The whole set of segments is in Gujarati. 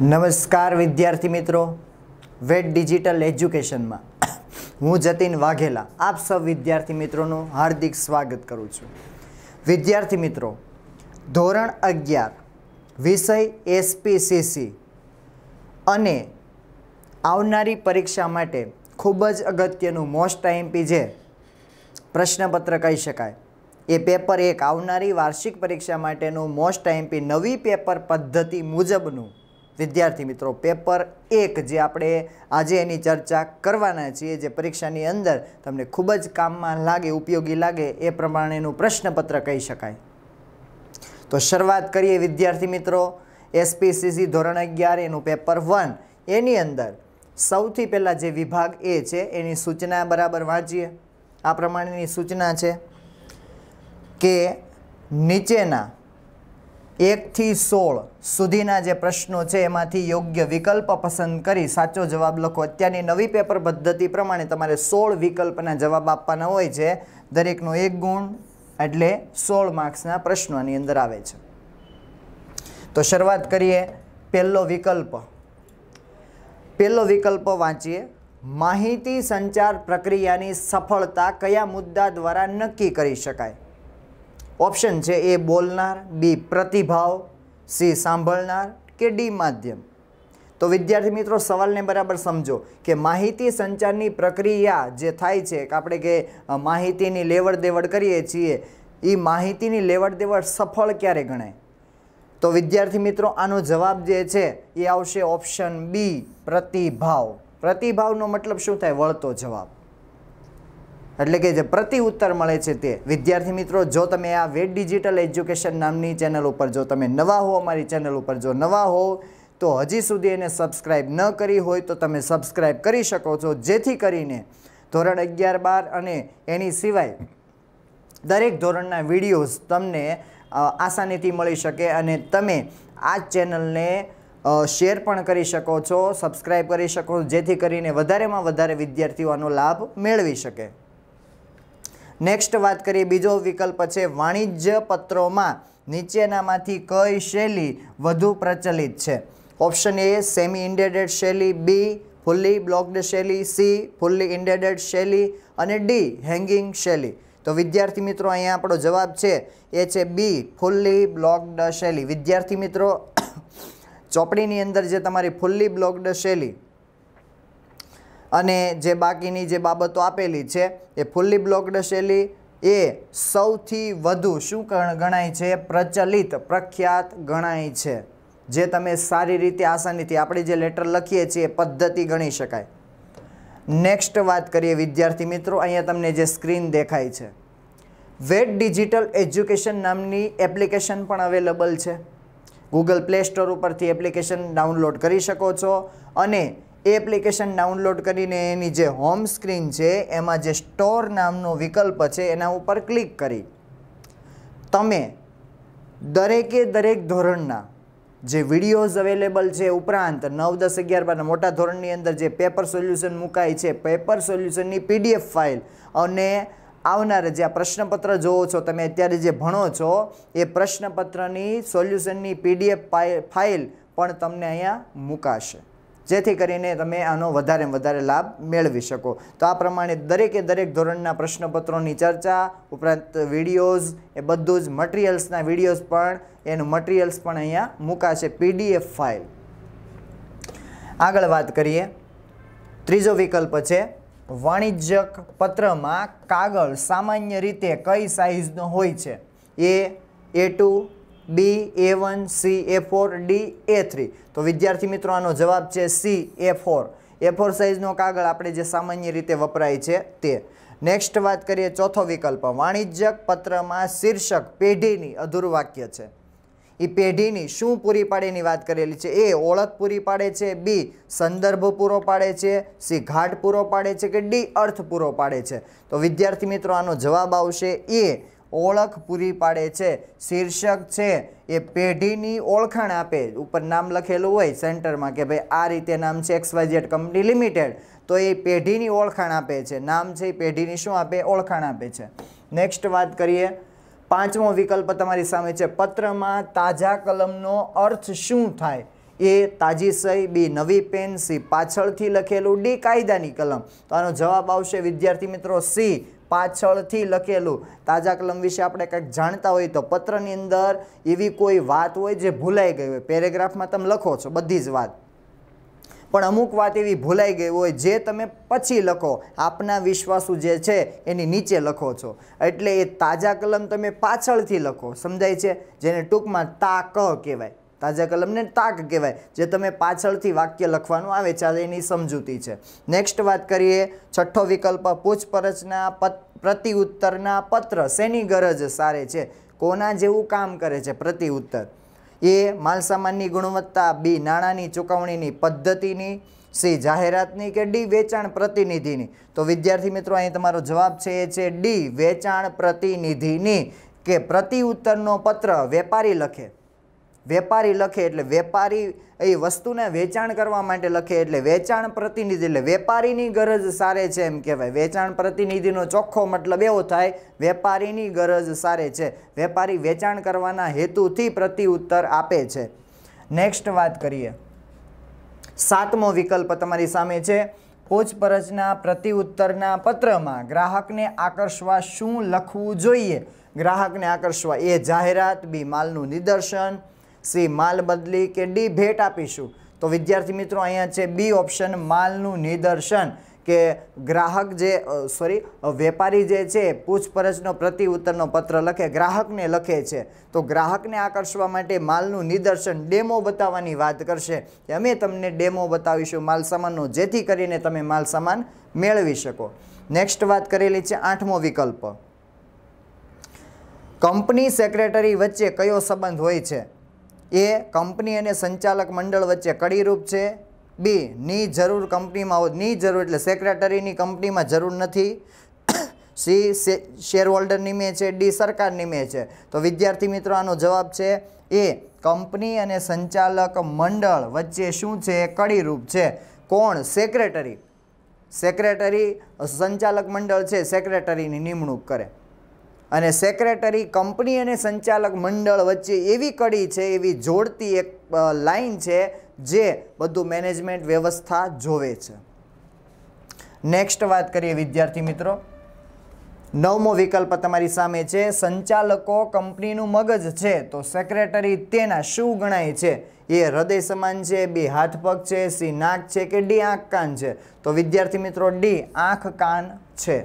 નમસ્કાર વિદ્યાર્થી મિત્રો વેટ ડિજિટલ એજ્યુકેશનમાં હું જતીન વાઘેલા આપ સૌ વિદ્યાર્થી મિત્રોનું હાર્દિક સ્વાગત કરું છું વિદ્યાર્થી મિત્રો ધોરણ અગિયાર વિષય એસપીસીસી અને આવનારી પરીક્ષા માટે ખૂબ જ અગત્યનું મોસ્ટ આઈએમપી જે પ્રશ્નપત્ર કહી શકાય એ પેપર એક આવનારી વાર્ષિક પરીક્ષા માટેનું મોસ્ટ આઈએમપી નવી પેપર પદ્ધતિ મુજબનું વિદ્યાર્થી મિત્રો પેપર એક જે આપણે આજે એની ચર્ચા કરવાના છીએ જે પરીક્ષાની અંદર તમને ખૂબ જ કામમાં લાગે ઉપયોગી લાગે એ પ્રમાણેનું પ્રશ્નપત્ર કહી શકાય તો શરૂઆત કરીએ વિદ્યાર્થી મિત્રો એસપીસીસી ધોરણ અગિયાર એનું પેપર વન એની અંદર સૌથી પહેલાં જે વિભાગ એ છે એની સૂચના બરાબર વાંચીએ આ પ્રમાણેની સૂચના છે કે નીચેના એકથી સોળ સુધીના જે પ્રશ્નો છે એમાંથી યોગ્ય વિકલ્પ પસંદ કરી સાચો જવાબ લખો અત્યારની નવી પેપર પદ્ધતિ પ્રમાણે તમારે સોળ વિકલ્પના જવાબ આપવાના હોય છે દરેકનો એક ગુણ એટલે સોળ માર્ક્સના પ્રશ્નોની અંદર આવે છે તો શરૂઆત કરીએ પહેલો વિકલ્પ પહેલો વિકલ્પ વાંચીએ માહિતી સંચાર પ્રક્રિયાની સફળતા કયા મુદ્દા દ્વારા નક્કી કરી શકાય ઓપ્શન છે એ બોલનાર બી પ્રતિભાવ સી સાંભળનાર કે ડી માધ્યમ તો વિદ્યાર્થી મિત્રો સવાલને બરાબર સમજો કે માહિતી સંચારની પ્રક્રિયા જે થાય છે કે આપણે કે માહિતીની લેવડ દેવડ કરીએ છીએ એ માહિતીની લેવડ દેવડ સફળ ક્યારે ગણાય તો વિદ્યાર્થી મિત્રો આનો જવાબ જે છે એ આવશે ઓપ્શન બી પ્રતિભાવ પ્રતિભાવનો મતલબ શું થાય વળતો જવાબ એટલે કે જે પ્રતિ ઉત્તર મળે છે તે વિદ્યાર્થી મિત્રો જો તમે આ વેટ ડિજિટલ એજ્યુકેશન નામની ચેનલ ઉપર જો તમે નવા હો અમારી ચેનલ ઉપર જો નવા હો તો હજી સુધી એને સબસ્ક્રાઇબ ન કરી હોય તો તમે સબસ્ક્રાઇબ કરી શકો છો જેથી કરીને ધોરણ અગિયાર બાર અને એની સિવાય દરેક ધોરણના વિડીયોઝ તમને આસાનીથી મળી શકે અને તમે આ ચેનલને શેર પણ કરી શકો છો સબસ્ક્રાઈબ કરી શકો જેથી કરીને વધારેમાં વધારે વિદ્યાર્થીઓ આનો લાભ મેળવી શકે નેક્સ્ટ વાત કરીએ બીજો વિકલ્પ છે વાણિજ્ય પત્રોમાં નીચેનામાંથી કઈ શૈલી વધુ પ્રચલિત છે ઓપ્શન એ સેમી ઇન્ડેડેડ શૈલી બી ફુલ્લી બ્લોક્ડ શૈલી સી ફુલ્લી ઇન્ડેડેડ શૈલી અને ડી હેંગિંગ શૈલી તો વિદ્યાર્થી મિત્રો અહીંયા આપણો જવાબ છે એ છે બી ફુલ્લી બ્લોક્ડ શૈલી વિદ્યાર્થી મિત્રો ચોપડીની અંદર જે તમારી ફુલ્લી બ્લોક્ડ શૈલી અને જે બાકીની જે બાબતો આપેલી છે એ ફૂલ્લી બ્લોક્ડ શૈલી એ સૌથી વધુ શું ગણાય છે પ્રચલિત પ્રખ્યાત ગણાય છે જે તમે સારી રીતે આસાનીથી આપણે જે લેટર લખીએ છીએ પદ્ધતિ ગણી શકાય નેક્સ્ટ વાત કરીએ વિદ્યાર્થી મિત્રો અહીંયા તમને જે સ્ક્રીન દેખાય છે વેટ ડિજિટલ એજ્યુકેશન નામની એપ્લિકેશન પણ અવેલેબલ છે ગૂગલ પ્લે સ્ટોર ઉપરથી એપ્લિકેશન ડાઉનલોડ કરી શકો છો અને એ એપ્લિકેશન ડાઉનલોડ કરીને એની જે હોમ સ્ક્રીન છે એમાં જે સ્ટોર નામનો વિકલ્પ છે એના ઉપર ક્લિક કરી તમે દરેકે દરેક ધોરણના જે વિડીયોઝ અવેલેબલ છે ઉપરાંત નવ દસ અગિયાર બાર મોટા ધોરણની અંદર જે પેપર સોલ્યુશન મુકાય છે પેપર સોલ્યુશનની પીડીએફ ફાઇલ અને આવનાર જે આ પ્રશ્નપત્ર જોવો છો તમે અત્યારે જે ભણો છો એ પ્રશ્નપત્રની સોલ્યુશનની પીડીએફ ફાઇલ પણ તમને અહીંયા મૂકાશે જેથી કરીને તમે આનો વધારે વધારે લાભ મેળવી શકો તો આ પ્રમાણે દરેકે દરેક ધોરણના પ્રશ્નપત્રોની ચર્ચા ઉપરાંત વિડીયોઝ એ બધું જ મટિરિયલ્સના વિડીયોઝ પણ એનું મટિરિયલ્સ પણ અહીંયા મૂકાશે પીડીએફ ફાઇલ આગળ વાત કરીએ ત્રીજો વિકલ્પ છે વાણિજ્યક પત્રમાં કાગળ સામાન્ય રીતે કઈ સાઇઝનો હોય છે A A two B A one C A four D A three તો વિદ્યાર્થી મિત્રો આનો જવાબ છે C A four A four સાઇઝનો કાગળ આપણે જે સામાન્ય રીતે વપરાય છે તે નેક્સ્ટ વાત કરીએ ચોથો વિકલ્પ વાણિજ્યક પત્રમાં શીર્ષક પેઢીની અધૂરું વાક્ય છે એ પેઢીની શું પૂરી પાડેની વાત કરેલી છે એ ઓળખ પૂરી પાડે છે બી સંદર્ભ પૂરો પાડે છે સી ઘાટ પૂરો પાડે છે કે ડી અર્થ પૂરો પાડે છે તો વિદ્યાર્થી મિત્રો આનો જવાબ આવશે એ ઓળખ પૂરી પાડે છે શીર્ષક છે એ પેઢીની ઓળખાણ આપે ઉપર નામ લખેલું હોય સેન્ટરમાં કે ભાઈ આ રીતે નામ છે એક્સ એક્સવાઇઝેડ કંપની લિમિટેડ તો એ પેઢીની ઓળખાણ આપે છે નામ છે એ પેઢીની શું આપે ઓળખાણ આપે છે નેક્સ્ટ વાત કરીએ પાંચમો વિકલ્પ તમારી સામે છે પત્રમાં તાજા કલમનો અર્થ શું થાય એ તાજી સહી બી નવી પેન સી પાછળથી લખેલું ડી કાયદાની કલમ તો આનો જવાબ આવશે વિદ્યાર્થી મિત્રો સી પાછળથી લખેલું તાજા કલમ વિશે આપણે કંઈક જાણતા હોઈએ તો પત્રની અંદર એવી કોઈ વાત હોય જે ભૂલાઈ ગઈ હોય પેરેગ્રાફમાં તમે લખો છો બધી જ વાત પણ અમુક વાત એવી ભૂલાઈ ગઈ હોય જે તમે પછી લખો આપના વિશ્વાસુ જે છે એની નીચે લખો છો એટલે એ તાજા કલમ તમે પાછળથી લખો સમજાય છે જેને ટૂંકમાં તાક કહેવાય તાજા કલમને તાક કહેવાય જે તમે પાછળથી વાક્ય લખવાનું આવે ચાલે એની સમજૂતી છે નેક્સ્ટ વાત કરીએ છઠ્ઠો વિકલ્પ પૂછપરછના પ્રતિ ઉત્તરના પત્ર શેની ગરજ સારે છે કોના જેવું કામ કરે છે પ્રતિ ઉત્તર એ માલસામાનની ગુણવત્તા બી નાણાંની ચુકવણીની પદ્ધતિની સી જાહેરાતની કે ડી વેચાણ પ્રતિનિધિની તો વિદ્યાર્થી મિત્રો અહીં તમારો જવાબ છે એ છે ડી વેચાણ પ્રતિનિધિની કે પ્રતિ ઉત્તરનો પત્ર વેપારી લખે વેપારી લખે એટલે વેપારી એ વસ્તુને વેચાણ કરવા માટે લખે એટલે વેચાણ પ્રતિનિધિ એટલે વેપારીની ગરજ સારે છે એમ કહેવાય વેચાણ પ્રતિનિધિનો ચોખ્ખો મતલબ એવો થાય વેપારીની ગરજ સારે છે વેપારી વેચાણ કરવાના હેતુથી પ્રતિ ઉત્તર આપે છે નેક્સ્ટ વાત કરીએ સાતમો વિકલ્પ તમારી સામે છે પૂછપરછના ઉત્તરના પત્રમાં ગ્રાહકને આકર્ષવા શું લખવું જોઈએ ગ્રાહકને આકર્ષવા એ જાહેરાત બી માલનું નિદર્શન સી માલ બદલી કે ડી ભેટ આપીશું તો વિદ્યાર્થી મિત્રો અહીંયા છે બી ઓપ્શન માલનું નિદર્શન કે ગ્રાહક જે સોરી વેપારી જે છે પૂછપરછનો પ્રતિ ઉત્તરનો પત્ર લખે ગ્રાહકને લખે છે તો ગ્રાહકને આકર્ષવા માટે માલનું નિદર્શન ડેમો બતાવવાની વાત કરશે કે અમે તમને ડેમો બતાવીશું માલ સામાનનો જેથી કરીને તમે માલ સામાન મેળવી શકો નેક્સ્ટ વાત કરેલી છે આઠમો વિકલ્પ કંપની સેક્રેટરી વચ્ચે કયો સંબંધ હોય છે એ કંપની અને સંચાલક મંડળ વચ્ચે કડીરૂપ છે બી ની જરૂર કંપનીમાં ની જરૂર એટલે સેક્રેટરીની કંપનીમાં જરૂર નથી સી શેર હોલ્ડર નિમે છે ડી સરકાર નિમે છે તો વિદ્યાર્થી મિત્રો આનો જવાબ છે એ કંપની અને સંચાલક મંડળ વચ્ચે શું છે કડીરૂપ છે કોણ સેક્રેટરી સેક્રેટરી સંચાલક મંડળ છે સેક્રેટરીની નિમણૂક કરે અને સેક્રેટરી કંપની અને સંચાલક મંડળ વચ્ચે એવી કડી છે એવી જોડતી એક લાઈન છે જે બધું મેનેજમેન્ટ વ્યવસ્થા જોવે છે નેક્સ્ટ વાત કરીએ વિદ્યાર્થી મિત્રો નવમો વિકલ્પ તમારી સામે છે સંચાલકો કંપનીનું મગજ છે તો સેક્રેટરી તેના શું ગણાય છે એ હૃદય સમાન છે બી હાથ પગ છે સી નાક છે કે ડી આંખ કાન છે તો વિદ્યાર્થી મિત્રો ડી આંખ કાન છે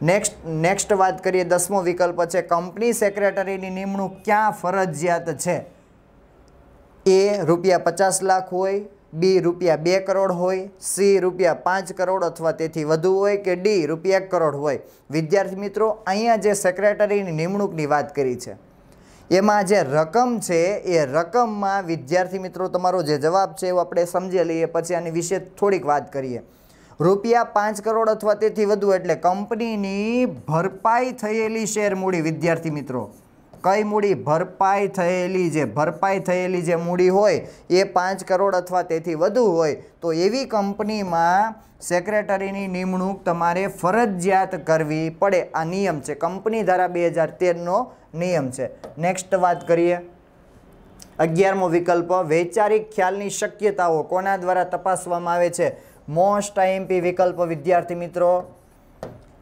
નેક્સ્ટ નેક્સ્ટ વાત કરીએ દસમો વિકલ્પ છે કંપની સેક્રેટરીની નિમણૂક ક્યાં ફરજિયાત છે એ રૂપિયા પચાસ લાખ હોય બી રૂપિયા બે કરોડ હોય સી રૂપિયા પાંચ કરોડ અથવા તેથી વધુ હોય કે ડી રૂપિયા એક કરોડ હોય વિદ્યાર્થી મિત્રો અહીંયા જે સેક્રેટરીની નિમણૂકની વાત કરી છે એમાં જે રકમ છે એ રકમમાં વિદ્યાર્થી મિત્રો તમારો જે જવાબ છે એવો આપણે સમજી લઈએ પછી આની વિશે થોડીક વાત કરીએ રૂપિયા પાંચ કરોડ અથવા તેથી વધુ એટલે કંપનીની ભરપાઈ થયેલી શેર મૂડી વિદ્યાર્થી મિત્રો કઈ મૂડી ભરપાઈ થયેલી જે ભરપાઈ થયેલી જે મૂડી હોય એ પાંચ કરોડ અથવા તેથી વધુ હોય તો એવી કંપનીમાં સેક્રેટરીની નિમણૂક તમારે ફરજિયાત કરવી પડે આ નિયમ છે કંપની ધારા બે હજાર તેરનો નિયમ છે નેક્સ્ટ વાત કરીએ અગિયારમો વિકલ્પ વૈચારિક ખ્યાલની શક્યતાઓ કોના દ્વારા તપાસવામાં આવે છે મોસ્ટ આઈએમપી વિકલ્પ વિદ્યાર્થી મિત્રો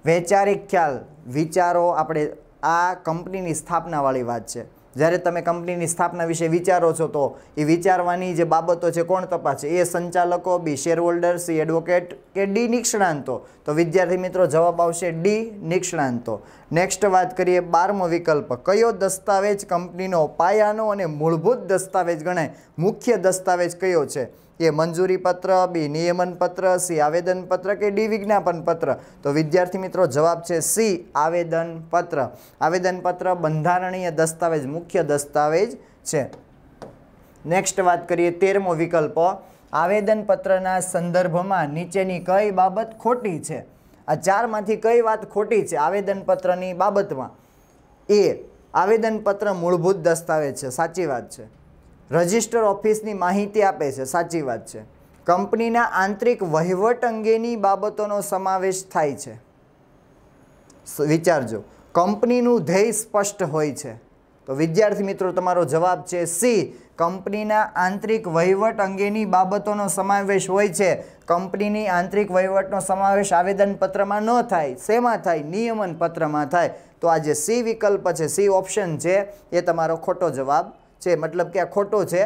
વૈચારિક ખ્યાલ વિચારો આપણે આ કંપનીની સ્થાપનાવાળી વાત છે જ્યારે તમે કંપનીની સ્થાપના વિશે વિચારો છો તો એ વિચારવાની જે બાબતો છે કોણ તપાસે એ સંચાલકો B shareholder C advocate કે ડી નિષ્ણાંતો તો વિદ્યાર્થી મિત્રો જવાબ આવશે ડી નિષ્ણાંતો નેક્સ્ટ વાત કરીએ બારમો વિકલ્પ કયો દસ્તાવેજ કંપનીનો પાયાનો અને મૂળભૂત દસ્તાવેજ ગણાય મુખ્ય દસ્તાવેજ કયો છે એ મંજૂરી પત્ર બી નિયમન પત્ર સી આવેદન પત્ર કે ડી વિજ્ઞાપન પત્ર તો વિદ્યાર્થી મિત્રો જવાબ છે સી આવેદન પત્ર આવેદન પત્ર બંધારણીય દસ્તાવેજ મુખ્ય દસ્તાવેજ છે નેક્સ્ટ વાત કરીએ તેરમો વિકલ્પ આવેદન પત્રના સંદર્ભમાં નીચેની કઈ બાબત ખોટી છે આ ચારમાંથી કઈ વાત ખોટી છે આવેદન પત્રની બાબતમાં એ આવેદનપત્ર મૂળભૂત દસ્તાવેજ છે સાચી વાત છે રજિસ્ટર ઓફિસની માહિતી આપે છે સાચી વાત છે કંપનીના આંતરિક વહીવટ અંગેની બાબતોનો સમાવેશ થાય છે વિચારજો કંપનીનું ધ્યેય સ્પષ્ટ હોય છે તો વિદ્યાર્થી મિત્રો તમારો જવાબ છે સી કંપનીના આંતરિક વહીવટ અંગેની બાબતોનો સમાવેશ હોય છે કંપનીની આંતરિક વહીવટનો સમાવેશ આવેદનપત્રમાં ન થાય શેમાં થાય નિયમન પત્રમાં થાય તો આ જે સી વિકલ્પ છે સી ઓપ્શન છે એ તમારો ખોટો જવાબ છે મતલબ કે આ ખોટો છે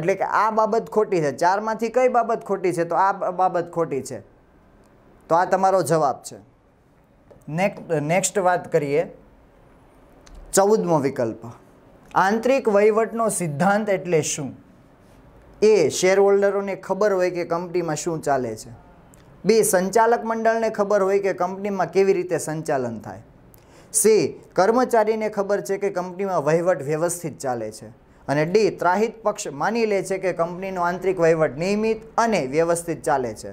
એટલે કે આ બાબત ખોટી છે ચારમાંથી કઈ બાબત ખોટી છે તો આ બાબત ખોટી છે તો આ તમારો જવાબ છે નેક્સ્ટ નેક્સ્ટ વાત કરીએ ચૌદમો વિકલ્પ આંતરિક વહીવટનો સિદ્ધાંત એટલે શું એ શેર હોલ્ડરોને ખબર હોય કે કંપનીમાં શું ચાલે છે બે સંચાલક મંડળને ખબર હોય કે કંપનીમાં કેવી રીતે સંચાલન થાય સી કર્મચારીને ખબર છે કે કંપનીમાં વહીવટ વ્યવસ્થિત ચાલે છે અને ડી ત્રાહિત પક્ષ માની લે છે કે કંપનીનો આંતરિક વહીવટ નિયમિત અને વ્યવસ્થિત ચાલે છે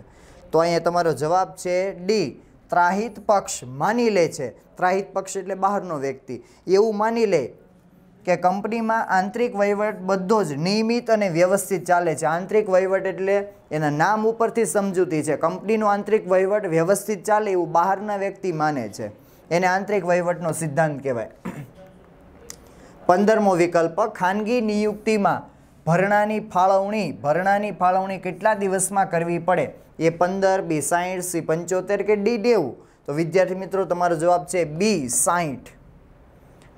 તો અહીંયા તમારો જવાબ છે ડી ત્રાહિત પક્ષ માની લે છે ત્રાહિત પક્ષ એટલે બહારનો વ્યક્તિ એવું માની લે કે કંપનીમાં આંતરિક વહીવટ બધો જ નિયમિત અને વ્યવસ્થિત ચાલે છે આંતરિક વહીવટ એટલે એના નામ ઉપરથી સમજૂતી છે કંપનીનો આંતરિક વહીવટ વ્યવસ્થિત ચાલે એવું બહારના વ્યક્તિ માને છે એને આંતરિક વહીવટનો સિદ્ધાંત કહેવાય પંદરમો વિકલ્પ ખાનગી નિયુક્તિમાં ભરણાની ફાળવણી ભરણાની ફાળવણી કેટલા દિવસમાં કરવી પડે એ પંદર બી સાહીઠ સી પંચોતેર કે ડી નેવું તો વિદ્યાર્થી મિત્રો તમારો જવાબ છે બી સાહીઠ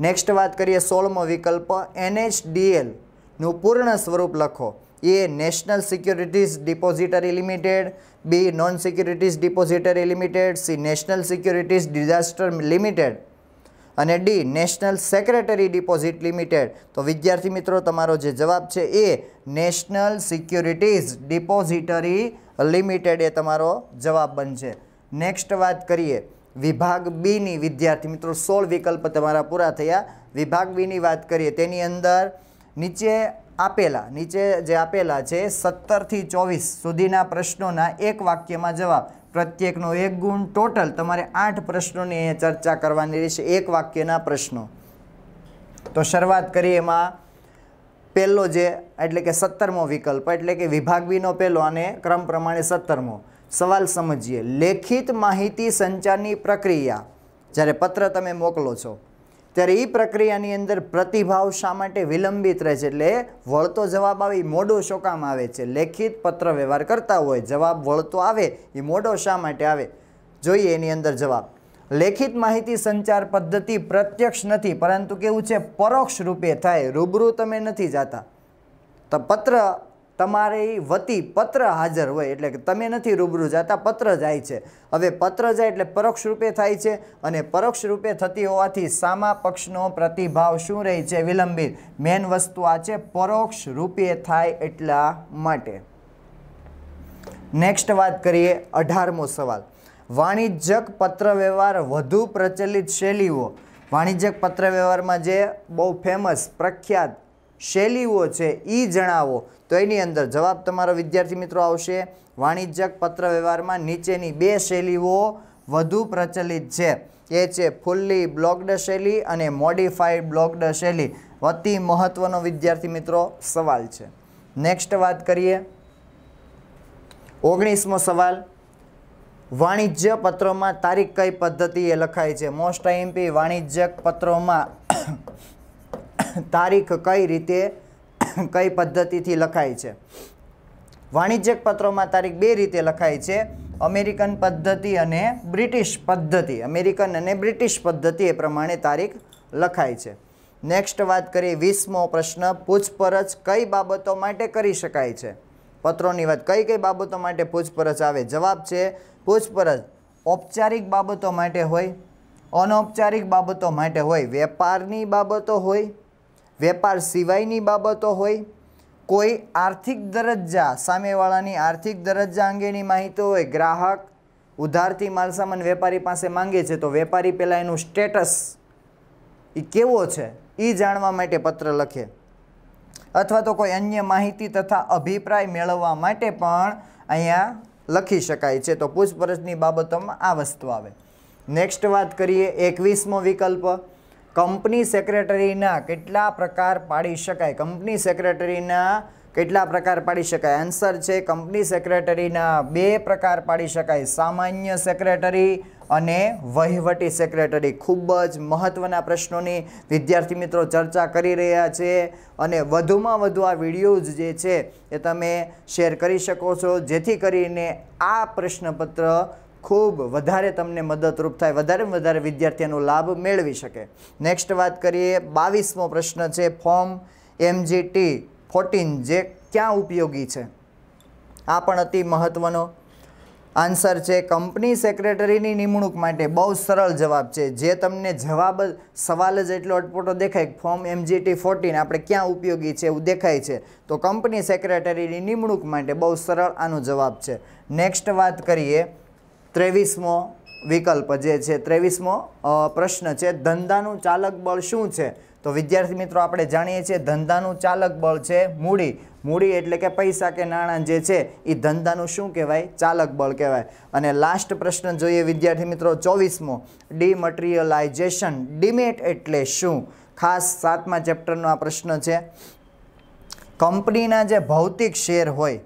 નેક્સ્ટ વાત કરીએ સોળમો વિકલ્પ એનએચડીએલનું પૂર્ણ સ્વરૂપ લખો A national securities depository limited B non securities depository limited C national securities disaster limited અને D national secretary deposit limited તો વિદ્યાર્થી મિત્રો તમારો જે જવાબ છે A national securities depository limited એ તમારો જવાબ બનશે નેક્સ્ટ વાત કરીએ વિભાગ બીની વિદ્યાર્થી મિત્રો સોળ વિકલ્પ તમારા પૂરા થયા વિભાગ બીની વાત કરીએ તેની અંદર નીચે આપેલા નીચે જે આપેલા છે સત્તરથી ચોવીસ સુધીના પ્રશ્નોના એક વાક્યમાં જવાબ પ્રત્યેકનો એક ગુણ ટોટલ તમારે આઠ પ્રશ્નોની ચર્ચા કરવાની રહેશે એક વાક્યના પ્રશ્નો તો શરૂઆત કરીએ એમાં પહેલો જે એટલે કે સત્તરમો વિકલ્પ એટલે કે વિભાગ બીનો પહેલો અને ક્રમ પ્રમાણે સત્તરમો સવાલ સમજીએ લેખિત માહિતી સંચારની પ્રક્રિયા જ્યારે પત્ર તમે મોકલો છો ત્યારે એ પ્રક્રિયાની અંદર પ્રતિભાવ શા માટે વિલંબિત રહે છે એટલે વળતો જવાબ આવે એ મોડો શો કામ આવે છે લેખિત પત્ર વ્યવહાર કરતા હોય જવાબ વળતો આવે એ મોડો શા માટે આવે જોઈએ એની અંદર જવાબ લેખિત માહિતી સંચાર પદ્ધતિ પ્રત્યક્ષ નથી પરંતુ કેવું છે પરોક્ષ રૂપે થાય રૂબરૂ તમે નથી જાતા તો પત્ર તમારી વતી પત્ર હાજર હોય એટલે કે તમે નથી રૂબરૂ જતા પત્ર જાય છે હવે પત્ર જાય એટલે પરોક્ષ રૂપે થાય છે અને પરોક્ષ રૂપે થતી હોવાથી સામા પક્ષનો પ્રતિભાવ શું રહે છે વિલંબિત મેન વસ્તુ આ છે પરોક્ષ રૂપે થાય એટલા માટે નેક્સ્ટ વાત કરીએ અઢારમો સવાલ વાણિજ્યક પત્રવ્યવહાર વધુ પ્રચલિત શૈલીઓ વાણિજ્યક પત્રવ્યવહારમાં જે બહુ ફેમસ પ્રખ્યાત શૈલીઓ છે એ જણાવો તો એની અંદર જવાબ તમારો વિદ્યાર્થી મિત્રો આવશે વાણિજ્યક પત્ર વ્યવહારમાં નીચેની બે શૈલીઓ વધુ પ્રચલિત છે એ છે ફૂલ્લી બ્લોકડ શૈલી અને મોડિફાઈડ બ્લોકડ શૈલી અતિ મહત્વનો વિદ્યાર્થી મિત્રો સવાલ છે નેક્સ્ટ વાત કરીએ ઓગણીસમો સવાલ વાણિજ્ય પત્રોમાં તારીખ કઈ પદ્ધતિ એ લખાય છે મોસ્ટ આઈમ્પી વાણિજ્યક પત્રોમાં તારીખ કઈ રીતે કઈ પદ્ધતિથી લખાય છે વાણિજ્યક પત્રોમાં તારીખ બે રીતે લખાય છે અમેરિકન પદ્ધતિ અને બ્રિટિશ પદ્ધતિ અમેરિકન અને બ્રિટિશ પદ્ધતિ એ પ્રમાણે તારીખ લખાય છે નેક્સ્ટ વાત કરીએ વીસમો પ્રશ્ન પૂછપરછ કઈ બાબતો માટે કરી શકાય છે પત્રોની વાત કઈ કઈ બાબતો માટે પૂછપરછ આવે જવાબ છે પૂછપરછ ઔપચારિક બાબતો માટે હોય અનૌપચારિક બાબતો માટે હોય વેપારની બાબતો હોય વેપાર સિવાયની બાબતો હોય કોઈ આર્થિક દરજ્જા સામેવાળાની આર્થિક દરજ્જા અંગેની માહિતી હોય ગ્રાહક ઉધારથી માલસામાન વેપારી પાસે માંગે છે તો વેપારી પહેલાં એનું સ્ટેટસ એ કેવો છે એ જાણવા માટે પત્ર લખે અથવા તો કોઈ અન્ય માહિતી તથા અભિપ્રાય મેળવવા માટે પણ અહીંયા લખી શકાય છે તો પૂછપરછની બાબતોમાં આ વસ્તુ આવે નેક્સ્ટ વાત કરીએ એકવીસમો વિકલ્પ કંપની સેક્રેટરીના કેટલા પ્રકાર પાડી શકાય કંપની સેક્રેટરીના કેટલા પ્રકાર પાડી શકાય આન્સર છે કંપની સેક્રેટરીના બે પ્રકાર પાડી શકાય સામાન્ય સેક્રેટરી અને વહીવટી સેક્રેટરી ખૂબ જ મહત્ત્વના પ્રશ્નોની વિદ્યાર્થી મિત્રો ચર્ચા કરી રહ્યા છે અને વધુમાં વધુ આ વિડીયોઝ જે છે એ તમે શેર કરી શકો છો જેથી કરીને આ પ્રશ્નપત્ર ખૂબ વધારે તમને મદદરૂપ થાય વધારે વધારે વિદ્યાર્થીઓનો લાભ મેળવી શકે નેક્સ્ટ વાત કરીએ બાવીસમો પ્રશ્ન છે ફોર્મ એમજીટી ફોર્ટીન જે ક્યાં ઉપયોગી છે આ પણ અતિ મહત્ત્વનો આન્સર છે કંપની સેક્રેટરીની નિમણૂક માટે બહુ સરળ જવાબ છે જે તમને જવાબ સવાલ જ એટલો અટપોટો દેખાય ફોર્મ એમજીટી ફોર્ટીન આપણે ક્યાં ઉપયોગી છે એવું દેખાય છે તો કંપની સેક્રેટરીની નિમણૂક માટે બહુ સરળ આનો જવાબ છે નેક્સ્ટ વાત કરીએ ત્રેવીસમો વિકલ્પ જે છે ત્રેવીસમો પ્રશ્ન છે ધંધાનું ચાલક બળ શું છે તો વિદ્યાર્થી મિત્રો આપણે જાણીએ છીએ ધંધાનું ચાલક બળ છે મૂડી મૂડી એટલે કે પૈસા કે નાણાં જે છે એ ધંધાનું શું કહેવાય ચાલક બળ કહેવાય અને લાસ્ટ પ્રશ્ન જોઈએ વિદ્યાર્થી મિત્રો ચોવીસમો ડીમટીરિયલાઇઝેશન ડીમેટ એટલે શું ખાસ સાતમા ચેપ્ટરનો આ પ્રશ્ન છે કંપનીના જે ભૌતિક શેર હોય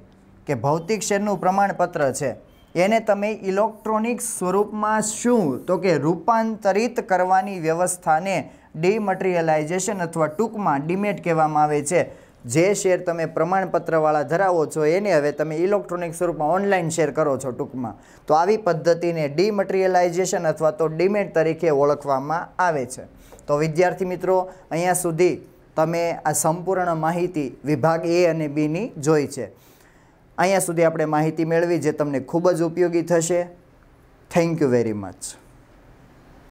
કે ભૌતિક શેરનું પ્રમાણપત્ર છે એને તમે ઇલેક્ટ્રોનિક સ્વરૂપમાં શું તો કે રૂપાંતરિત કરવાની વ્યવસ્થાને ડિમટીરિયલાઇઝેશન અથવા ટૂંકમાં ડીમેટ કહેવામાં આવે છે જે શેર તમે પ્રમાણપત્રવાળા ધરાવો છો એને હવે તમે ઇલેક્ટ્રોનિક સ્વરૂપમાં ઓનલાઈન શેર કરો છો ટૂંકમાં તો આવી પદ્ધતિને ડિમટીરિયલાઇઝેશન અથવા તો ડીમેટ તરીકે ઓળખવામાં આવે છે તો વિદ્યાર્થી મિત્રો અહીંયા સુધી તમે આ સંપૂર્ણ માહિતી વિભાગ એ અને બીની જોઈ છે અહીંયા સુધી આપણે માહિતી મેળવી જે તમને ખૂબ જ ઉપયોગી થશે થેન્ક યુ વેરી મચ